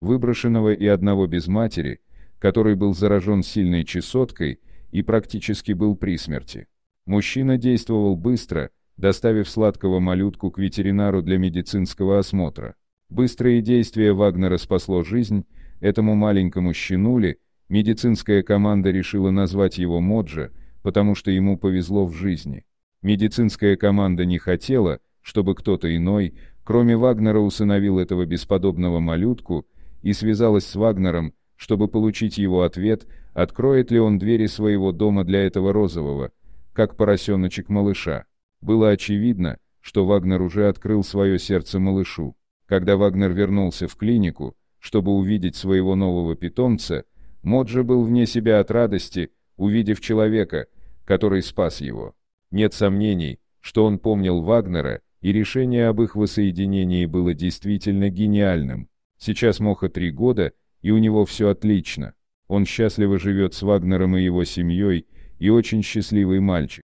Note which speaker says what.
Speaker 1: выброшенного и одного без матери, который был заражен сильной чесоткой и практически был при смерти. Мужчина действовал быстро, доставив сладкого малютку к ветеринару для медицинского осмотра. Быстрое действие Вагнера спасло жизнь, этому маленькому щенули, медицинская команда решила назвать его Моджа, потому что ему повезло в жизни. Медицинская команда не хотела, чтобы кто-то иной, кроме Вагнера усыновил этого бесподобного малютку, и связалась с Вагнером, чтобы получить его ответ, откроет ли он двери своего дома для этого розового, как поросеночек малыша. Было очевидно, что Вагнер уже открыл свое сердце малышу. Когда Вагнер вернулся в клинику, чтобы увидеть своего нового питомца, Моджи был вне себя от радости, увидев человека, который спас его. Нет сомнений, что он помнил Вагнера, и решение об их воссоединении было действительно гениальным. Сейчас Моха три года, и у него все отлично. Он счастливо живет с Вагнером и его семьей, и очень счастливый мальчик.